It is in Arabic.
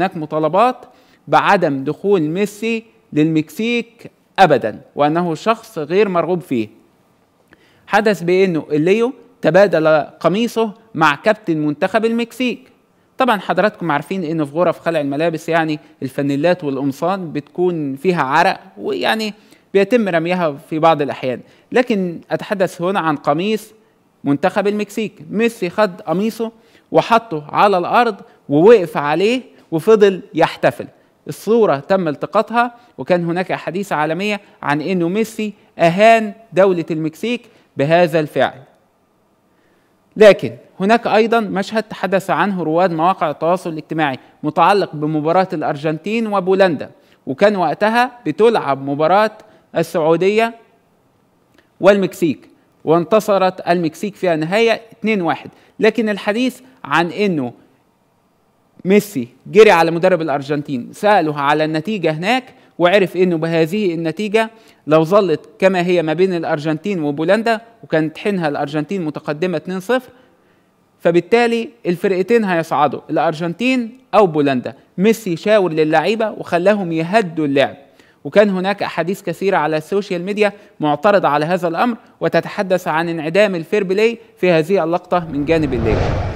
هناك مطالبات بعدم دخول ميسي للمكسيك ابدا وانه شخص غير مرغوب فيه حدث بانه الليو تبادل قميصه مع كابتن منتخب المكسيك طبعا حضراتكم عارفين ان في غرف خلع الملابس يعني الفانيلات والقمصان بتكون فيها عرق ويعني بيتم رميها في بعض الاحيان لكن اتحدث هنا عن قميص منتخب المكسيك ميسي خد قميصه وحطه على الارض ووقف عليه وفضل يحتفل الصورة تم التقاطها وكان هناك أحاديث عالمية عن أنه ميسي أهان دولة المكسيك بهذا الفعل لكن هناك أيضا مشهد تحدث عنه رواد مواقع التواصل الاجتماعي متعلق بمباراة الأرجنتين وبولندا وكان وقتها بتلعب مباراة السعودية والمكسيك وانتصرت المكسيك في النهاية 2-1 لكن الحديث عن أنه ميسي جري على مدرب الارجنتين ساله على النتيجه هناك وعرف انه بهذه النتيجه لو ظلت كما هي ما بين الارجنتين وبولندا وكانت حينها الارجنتين متقدمه 2-0 فبالتالي الفرقتين هيصعدوا الارجنتين او بولندا ميسي شاور للعيبه وخلاهم يهدوا اللعب وكان هناك احاديث كثيره على السوشيال ميديا معترضه على هذا الامر وتتحدث عن انعدام الفير بلاي في هذه اللقطه من جانب الليل